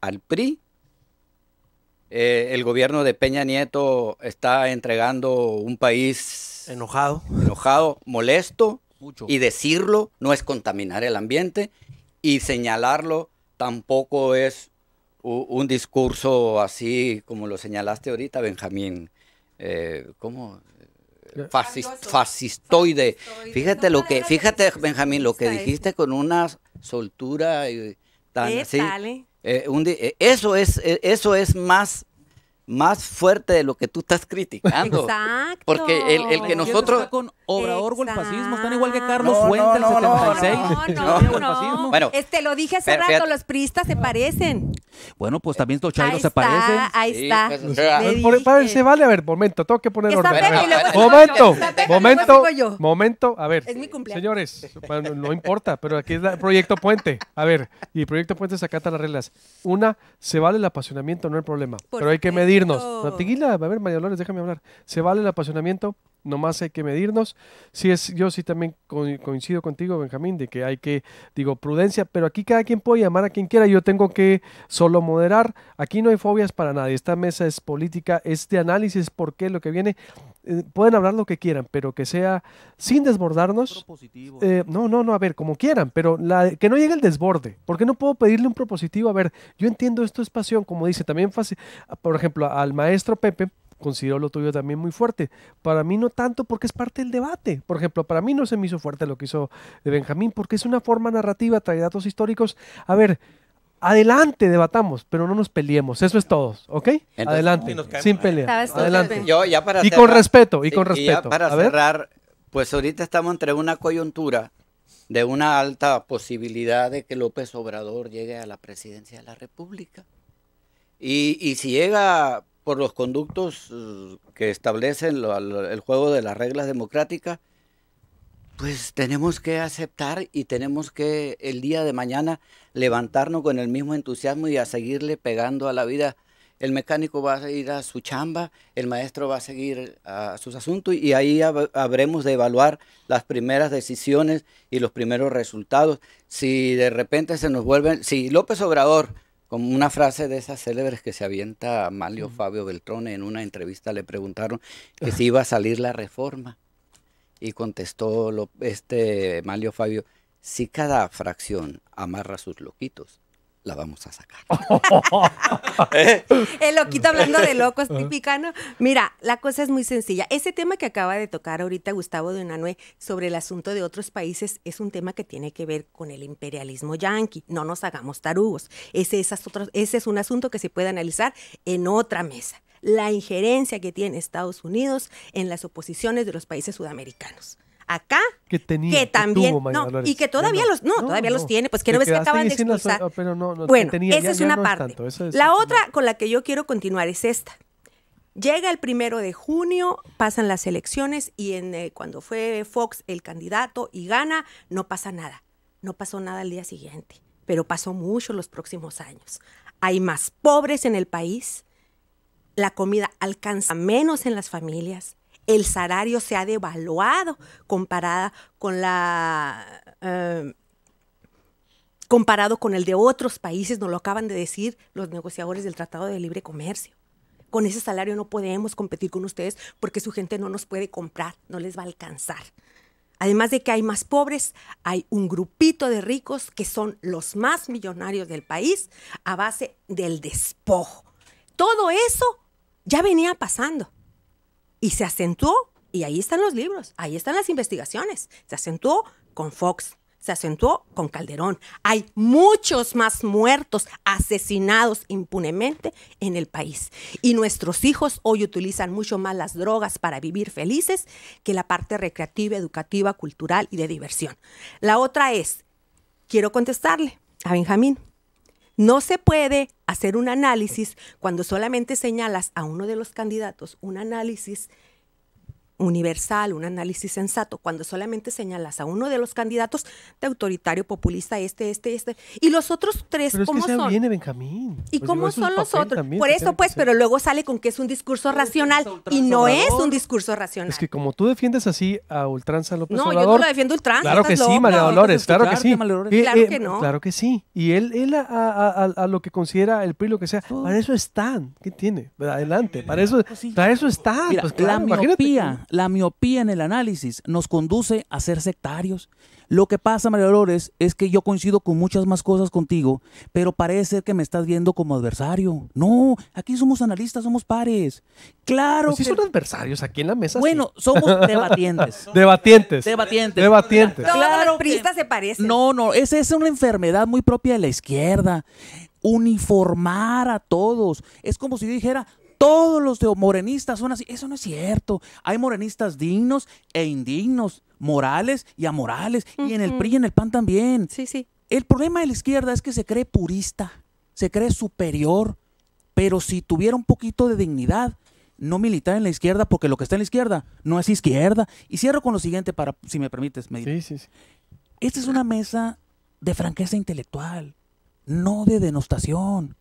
al PRI. Eh, el gobierno de Peña Nieto está entregando un país enojado, enojado, molesto, y decirlo no es contaminar el ambiente y señalarlo tampoco es un discurso así como lo señalaste ahorita, Benjamín. Eh, ¿Cómo? Eh, fascistoide. Fíjate lo que, fíjate, Benjamín, lo que dijiste con una soltura y tan así. Eh, eh, eso es, eso es más más fuerte de lo que tú estás criticando. Exacto. Porque el, que nosotros... Está con Obrador o el están igual que Carlos no, Fuentes, no, no, 76. No, no, no. Bueno, este, lo dije hace rato, los priistas se parecen. Bueno, pues también los chairos se parecen. Ahí está, ahí está. Pues, se vale, a ver, momento, tengo que poner orden. momento, momento, momento, a ver. Es mi cumpleaños. Señores, no importa, pero aquí es el Proyecto Puente. A ver, y Proyecto Puente se acata las reglas. Una, se vale el apasionamiento, no el problema. Pero hay que medir medirnos. No, a ver, María Dolores, déjame hablar. Se vale el apasionamiento, nomás hay que medirnos. Sí es, yo sí también coincido contigo, Benjamín, de que hay que, digo, prudencia, pero aquí cada quien puede llamar a quien quiera. Yo tengo que solo moderar. Aquí no hay fobias para nadie. Esta mesa es política, este de análisis, por qué lo que viene. Eh, pueden hablar lo que quieran, pero que sea sin desbordarnos. Eh, no, no, no, a ver, como quieran, pero la, que no llegue el desborde. Porque no puedo pedirle un propositivo. A ver, yo entiendo esto es pasión, como dice también, fácil, ah, por ejemplo, al maestro Pepe considero lo tuyo también muy fuerte. Para mí no tanto porque es parte del debate. Por ejemplo, para mí no se me hizo fuerte lo que hizo de eh, Benjamín porque es una forma narrativa, trae datos históricos. A ver, Adelante, debatamos, pero no nos peleemos. Eso es todo, ¿ok? Adelante, sin pelear. Adelante. y con respeto, y con respeto. Y ya para cerrar, pues ahorita estamos entre una coyuntura de una alta posibilidad de que López Obrador llegue a la presidencia de la República. Y, si llega por los conductos eh, que establecen el juego de las reglas democráticas, pues tenemos que aceptar y tenemos que el día de mañana levantarnos con el mismo entusiasmo y a seguirle pegando a la vida. El mecánico va a ir a su chamba, el maestro va a seguir a sus asuntos y ahí habremos de evaluar las primeras decisiones y los primeros resultados. Si de repente se nos vuelven, si López Obrador, con una frase de esas célebres que se avienta a Fabio Beltrone en una entrevista le preguntaron ah. si iba a salir la reforma y contestó este Malio Fabio, si cada fracción amarra sus loquitos, la vamos a sacar. El loquito hablando de locos, tipicano. Mira, la cosa es muy sencilla. Ese tema que acaba de tocar ahorita Gustavo de Unanue sobre el asunto de otros países es un tema que tiene que ver con el imperialismo yanqui. No nos hagamos tarugos. Ese esas ese es un asunto que se puede analizar en otra mesa la injerencia que tiene Estados Unidos en las oposiciones de los países sudamericanos acá que, también y que todavía los no, todavía los tiene pues que no ves que acaban de expulsar bueno esa es una parte la este, otra con la que yo quiero continuar es esta llega el primero de junio pasan las elecciones y en eh, cuando fue Fox el candidato y gana no pasa nada no pasó nada al día siguiente pero pasó mucho los próximos años hay más pobres en el país la comida alcanza menos en las familias, el salario se ha devaluado comparada con la... Em, comparado con el de otros países, nos lo acaban de decir los negociadores del Tratado de Libre Comercio. Con ese salario no podemos competir con ustedes porque su gente no nos puede comprar, no les va a alcanzar. Además de que hay más pobres, hay un grupito de ricos que son los más millonarios del país a base del despojo. Todo eso ya venía pasando y se acentuó, y ahí están los libros, ahí están las investigaciones, se acentuó con Fox, se acentuó con Calderón. Hay muchos más muertos asesinados impunemente en el país. Y nuestros hijos hoy utilizan mucho más las drogas para vivir felices que la parte recreativa, educativa, cultural y de diversión. La otra es, quiero contestarle a Benjamín. No se puede hacer un análisis cuando solamente señalas a uno de los candidatos un análisis universal, un análisis sensato, cuando solamente señalas a uno de los candidatos de autoritario, populista, este, este, este, y los otros tres, pero es que son? Viene Benjamín. ¿Y pues cómo son los otros? Por eso, pues, pero luego sale con que es un discurso racional y no es un discurso racional. Es que como tú defiendes así a ultranza López Obrador. No, yo no lo defiendo ultranza. Claro que sí, María Dolores, eh, claro que eh, sí. Claro que no. Claro que sí. Y él, él a, lo que considera el PRI, lo que sea, para eso están. ¿Qué tiene? Adelante, para eso, pues para eso están. Pues la la miopía en el análisis nos conduce a ser sectarios. Lo que pasa, María Dolores, es que yo coincido con muchas más cosas contigo, pero parece que me estás viendo como adversario. No, aquí somos analistas, somos pares. Claro. ¿Si pues que... son adversarios aquí en la mesa. Bueno, somos debatientes. debatientes. Debatientes. Debatientes. claro. se No, no, esa es una enfermedad muy propia de la izquierda uniformar a todos. Es como si yo dijera, todos los morenistas son así. Eso no es cierto. Hay morenistas dignos e indignos, morales y amorales. Y en el PRI y en el PAN también. Sí, sí. El problema de la izquierda es que se cree purista, se cree superior. Pero si tuviera un poquito de dignidad, no militar en la izquierda, porque lo que está en la izquierda no es izquierda. Y cierro con lo siguiente, para, si me permites, me Sí, sí, sí. Esta es una mesa de franqueza intelectual, no de denostación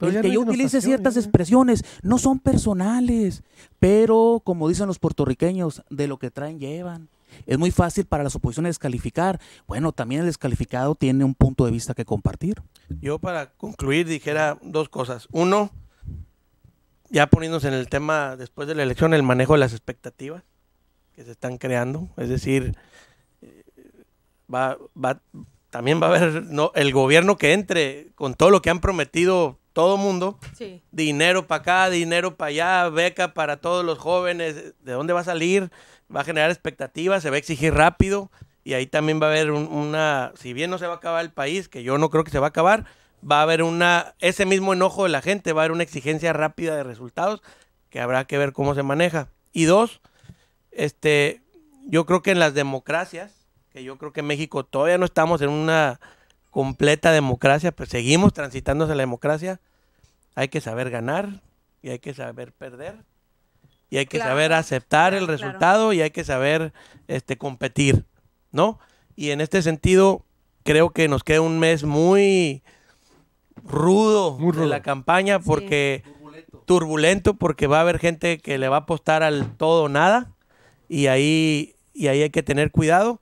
el que yo utilice ciertas expresiones no son personales, pero como dicen los puertorriqueños, de lo que traen llevan. Es muy fácil para las oposiciones descalificar. Bueno, también el descalificado tiene un punto de vista que compartir. Yo para concluir dijera dos cosas. Uno, ya poniéndose en el tema después de la elección, el manejo de las expectativas que se están creando. Es decir, eh, va, también va a haber no, el gobierno que entre con todo lo que han prometido todo mundo. Dinero para acá, dinero para allá, beca para todos los jóvenes. ¿De dónde va a salir? Va a generar expectativas, se va a exigir rápido. Y ahí también va a haber una, si bien no se va a acabar el país, que yo no creo que se va a acabar, va a haber una, ese mismo enojo de la gente, va a haber una exigencia rápida de resultados que habrá que ver cómo se maneja. Y dos, este, yo creo que en las democracias, que yo creo que en México todavía no estamos en una completa democracia, pues seguimos transitando la democracia, hay que saber ganar y hay que saber perder y hay que saber aceptar el resultado y hay que saber este competir, ¿no? Y en este sentido creo que nos queda un mes muy rudo, en la campaña porque turbulento. porque va a haber gente que le va a apostar al todo nada y ahí y ahí hay que tener cuidado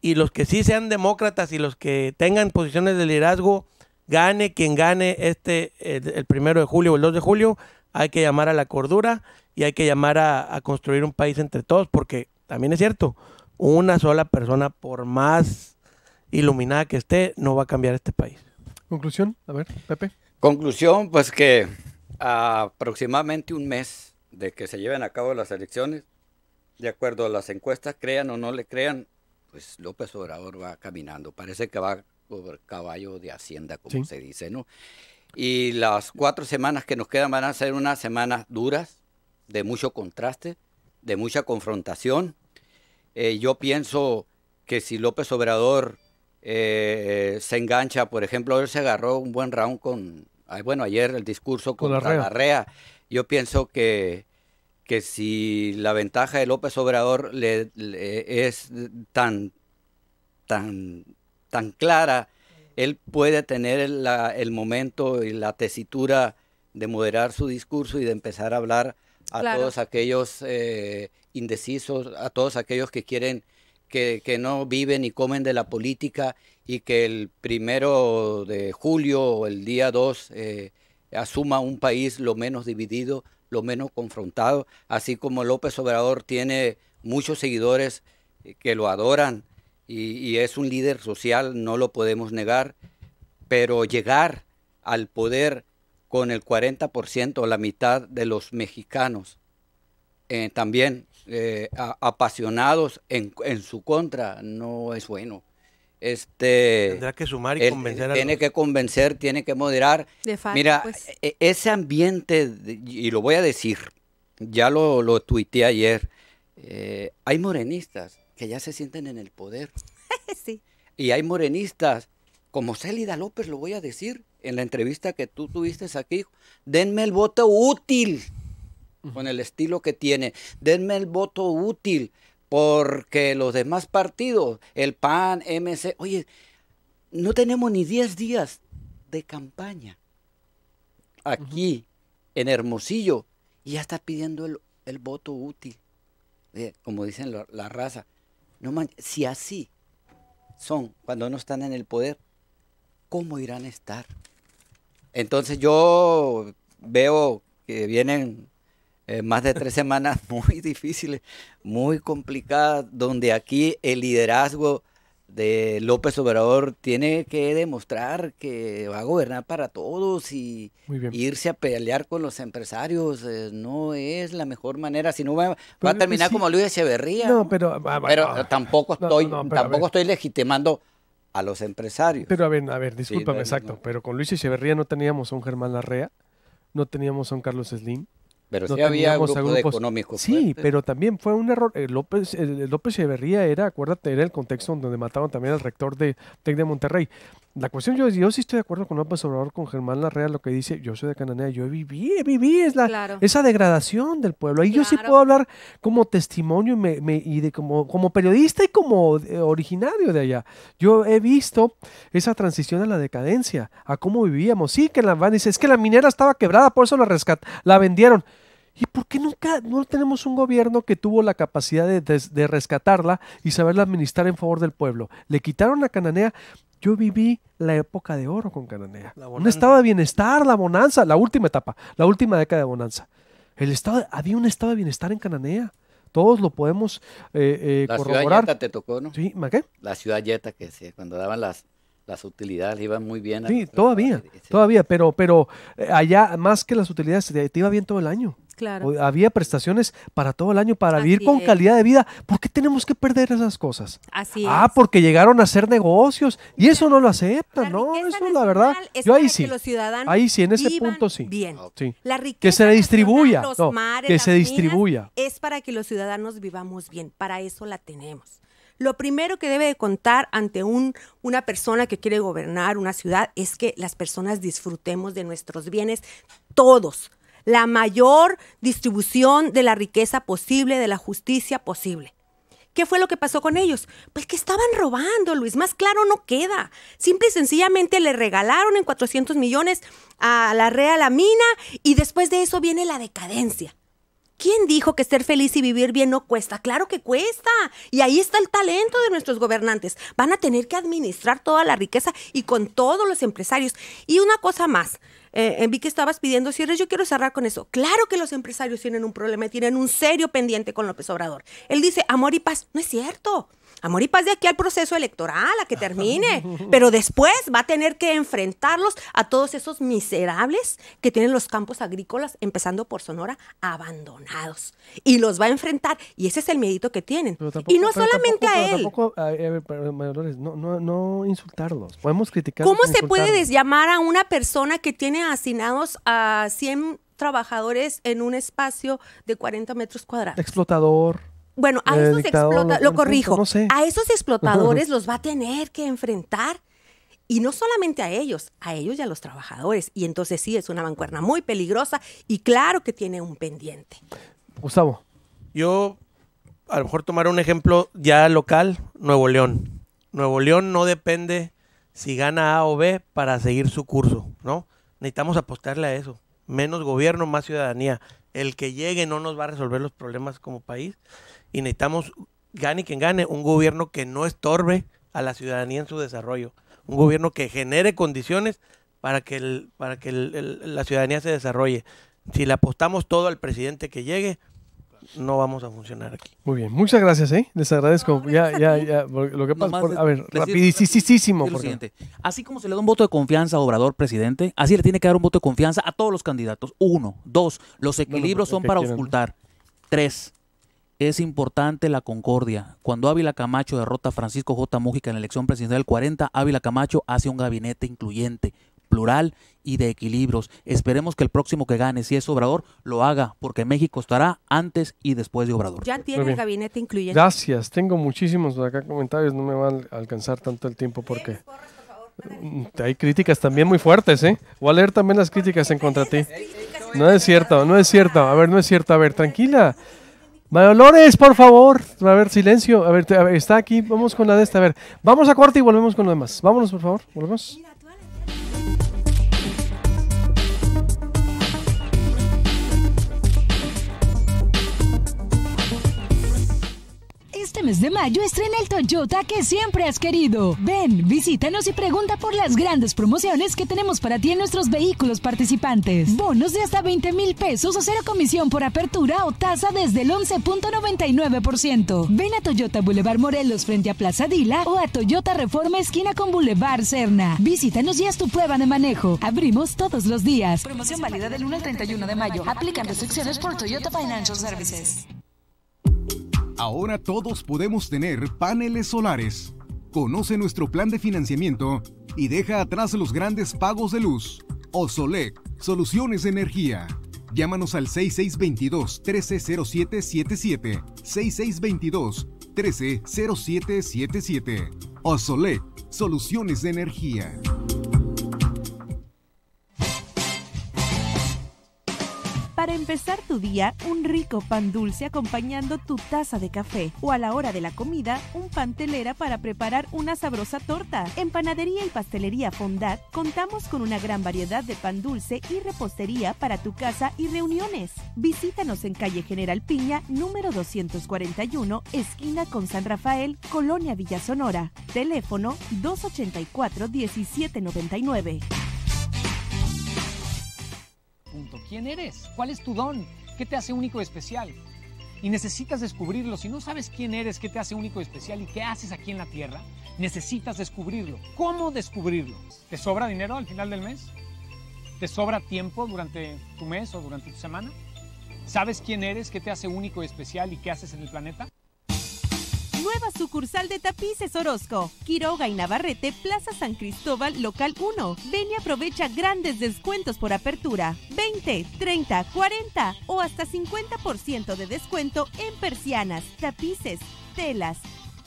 y los que sí sean demócratas y los que tengan posiciones de liderazgo, gane quien gane este el, primero de julio o el 2 de julio, hay que llamar a la cordura y hay que llamar a, construir un país entre todos, porque también es cierto, una sola persona, por más iluminada que esté, no va a cambiar este país. Conclusión, a ver, Pepe. Conclusión, pues que aproximadamente un mes de que se lleven a cabo las elecciones, de acuerdo a las encuestas, crean o no le crean, pues López Obrador va caminando, parece que va por caballo de hacienda, como se dice, ¿no? Y las cuatro semanas que nos quedan van a ser unas semanas duras, de mucho contraste, de mucha confrontación. Eh, yo pienso que si López Obrador eh, se engancha, por ejemplo, él se agarró un buen round con, bueno, ayer el discurso con Barrea. Yo pienso que que si la ventaja de López Obrador le, es tan, tan, tan clara, él puede tener el momento y la tesitura de moderar su discurso y de empezar a hablar a todos aquellos eh, indecisos, a todos aquellos que quieren, que, no viven y comen de la política y que el primero de julio o el día 2 eh, asuma un país lo menos dividido lo menos confrontado, así como López Obrador tiene muchos seguidores eh, que lo adoran y, es un líder social, no lo podemos negar, pero llegar al poder con el 40% la mitad de los mexicanos, eh, también eh, apasionados en su contra, no es bueno. Este, Tendrá que sumar y convencer. Tiene que convencer, tiene que moderar. Mira, pues. e, ese ambiente, y lo voy a decir, ya lo, lo tuiteé ayer, eh, hay morenistas que ya se sienten en el poder. sí. Y hay morenistas, como Célida López, lo voy a decir en la entrevista que tú tuviste aquí, denme el voto útil con el estilo que tiene, denme el voto útil porque los demás partidos, el PAN, MC, oye, no tenemos ni 10 días de campaña aquí en Hermosillo y ya está pidiendo el, voto útil, como dicen la, raza. No si así son cuando no están en el poder, ¿cómo irán a estar? Entonces yo veo que vienen eh, más de tres semanas muy difíciles, muy complicadas, donde aquí el liderazgo de López Obrador tiene que demostrar que va a gobernar para todos y irse a pelear con los empresarios eh, no es la mejor manera, si no va, a terminar como Luis Echeverría. No, pero, ah, tampoco estoy tampoco estoy legitimando a los empresarios. Pero a ver, a ver, discúlpame, exacto, pero con Luis Echeverría no teníamos a un Germán Larrea, no teníamos a un Carlos Slim, pero sí había grupo económicos. Sí, pero también fue un error. Eh, López, el eh, López Echeverría era, acuérdate, era el contexto donde mataban también al rector de Tec de Monterrey la cuestión yo, yo sí estoy de acuerdo con López Obrador, con Germán Larrea, lo que dice, yo soy de Cananea, yo viví, viví es la, esa degradación del pueblo. Ahí yo sí puedo hablar como testimonio y, me, y de como, como periodista y como eh, originario de allá. Yo he visto esa transición a la decadencia, a cómo vivíamos. Sí, que la van dice, es que la minera estaba quebrada, por eso la rescat la vendieron. ¿Y por qué nunca no tenemos un gobierno que tuvo la capacidad de, rescatarla y saberla administrar en favor del pueblo? Le quitaron a cananea yo viví la época de oro con Cananea. Un estado de bienestar, la bonanza, la última etapa, la última década de bonanza. El estado, había un estado de bienestar en Cananea. Todos lo podemos eh, eh, la corroborar. La ciudad Yeta te tocó, ¿no? Sí, ¿ma qué? La ciudad Yeta, que sí, cuando daban las, las utilidades iban muy bien. Sí, todavía, todavía, pero, pero eh, allá más que las utilidades, te, iba bien todo el año. Claro. había prestaciones para todo el año, para vivir con calidad de vida. ¿Por qué tenemos que perder esas cosas? Así ah, porque llegaron a hacer negocios y eso no lo aceptan, ¿no? Eso la verdad. Yo ahí sí. Que los ciudadanos ahí sí, en ese punto sí. Bien. Ah, la riqueza que se distribuya. que se distribuya. Es para que los ciudadanos vivamos bien. Para eso la tenemos. Lo primero que debe de contar ante un, una persona que quiere gobernar una ciudad es que las personas disfrutemos de nuestros bienes todos, la mayor distribución de la riqueza posible, de la justicia posible. ¿Qué fue lo que pasó con ellos? Pues que estaban robando, Luis. Más claro no queda. Simple y sencillamente le regalaron en 400 millones a la Real la mina y después de eso viene la decadencia. ¿Quién dijo que ser feliz y vivir bien no cuesta? Claro que cuesta. Y ahí está el talento de nuestros gobernantes. Van a tener que administrar toda la riqueza y con todos los empresarios. Y una cosa más, eh, eh, vi que estabas pidiendo cierres, yo quiero cerrar con eso. Claro que los empresarios tienen un problema tienen un serio pendiente con López Obrador. Él dice, amor y paz, no es cierto. Amor y paz de aquí al proceso electoral, a que termine. Pero después va a tener que enfrentarlos a todos esos miserables que tienen los campos agrícolas, empezando por Sonora, abandonados. Y los va a enfrentar. Y ese es el miedito que tienen. y no solamente a él. no, insultarlos. Podemos criticar. ¿Cómo se puede desllamar a una persona que tiene Asinados a 100 trabajadores en un espacio de 40 metros cuadrados. Explotador. Bueno, a eh, esos lo corrijo, a esos explotadores los va a tener que enfrentar. Y no solamente a ellos, a ellos y a los trabajadores. Y entonces sí, es una bancuerna muy peligrosa y claro que tiene un pendiente. Gustavo. Yo, a lo mejor tomar un ejemplo ya local, Nuevo León. Nuevo León no depende si gana A o B para seguir su curso, ¿no? necesitamos apostarle a eso. Menos gobierno, más ciudadanía. El que llegue no nos va a resolver los problemas como país y necesitamos, gane quien gane, un gobierno que no estorbe a la ciudadanía en su desarrollo. Un gobierno que genere condiciones para que, para que la ciudadanía se desarrolle. Si le apostamos todo al presidente que llegue, no vamos a funcionar aquí. Muy bien, muchas gracias, ¿eh? Les agradezco. ya, ya, ya. Lo que a ver, rapidísimo. Así como se le da un voto de confianza a Obrador, presidente, así le tiene que dar un voto de confianza a todos los candidatos. Uno. Dos, los pues, equilibrios son para ocultar. Tres, es importante la concordia. Cuando Ávila Camacho derrota a Francisco J. Mújica en la elección presidencial del 40, Ávila Camacho hace un gabinete incluyente plural y de equilibrios. Esperemos que el próximo que gane, si es Obrador, lo haga, porque México estará antes y después de Obrador. Ya tiene gabinete incluyente. Gracias, tengo muchísimos acá comentarios, no me va a alcanzar tanto el tiempo porque... Mm, hay críticas también muy fuertes, ¿eh? o a leer también las críticas en contra de ti. No es cierto, no es cierto. A ver, no es cierto. A ver, tranquila. Dolores, por favor. A ver, silencio. A ver, está aquí. Vamos con la de esta. A ver, vamos a cuarto y volvemos con lo demás. Vámonos, por favor. Volvemos. Este mes de mayo estrena el Toyota que siempre has querido. Ven, visítanos y pregunta por las grandes promociones que tenemos para ti en nuestros vehículos participantes. Bonos de hasta 20 mil pesos o cero comisión por apertura o tasa desde el 11.99%. Ven a Toyota Boulevard Morelos frente a Plaza Dila o a Toyota Reforma esquina con Boulevard Serna. Visítanos y haz tu prueba de manejo. Abrimos todos los días. Promoción válida del 1 al 31 de mayo. Aplican restricciones por Toyota Financial Services. Ahora todos podemos tener paneles solares. Conoce nuestro plan de financiamiento y deja atrás los grandes pagos de luz. Osolec, soluciones de energía. Llámanos al 6622-130777. 6622-130777. Osolec, soluciones de energía. para empezar tu día, un rico pan dulce acompañando tu taza de café. O a la hora de la comida, un pan telera para preparar una sabrosa torta. En Panadería y Pastelería Fondad contamos con una gran variedad de pan dulce y repostería para tu casa y reuniones. Visítanos en calle General Piña, número 241, esquina con San Rafael, Colonia Villa Sonora. Teléfono 284 1799. ¿Quién eres? ¿Cuál es tu don? ¿Qué te hace único y especial? Y necesitas descubrirlo. Si no sabes quién eres, qué te hace único y especial y qué haces aquí en la Tierra, necesitas descubrirlo. ¿Cómo descubrirlo? ¿Te sobra dinero al final del mes? ¿Te sobra tiempo durante tu mes o durante tu semana? ¿Sabes quién eres, qué te hace único y especial y qué haces en el planeta? Nueva sucursal de Tapices Orozco, Quiroga y Navarrete, Plaza San Cristóbal, local 1. Ven y aprovecha grandes descuentos por apertura, 20, 30, 40 o hasta 50% de descuento en persianas, tapices, telas,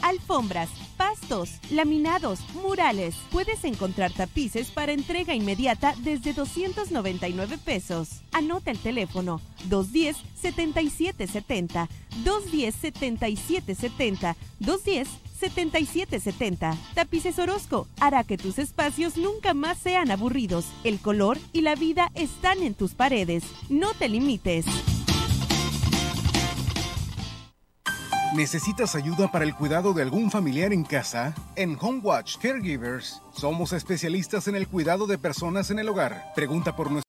alfombras, pastos, laminados, murales. Puedes encontrar tapices para entrega inmediata desde 299 pesos. Anota el teléfono 210-7770, 210-7770, 210-7770. Tapices Orozco hará que tus espacios nunca más sean aburridos. El color y la vida están en tus paredes. No te limites. ¿Necesitas ayuda para el cuidado de algún familiar en casa? En HomeWatch Caregivers somos especialistas en el cuidado de personas en el hogar. Pregunta por nuestro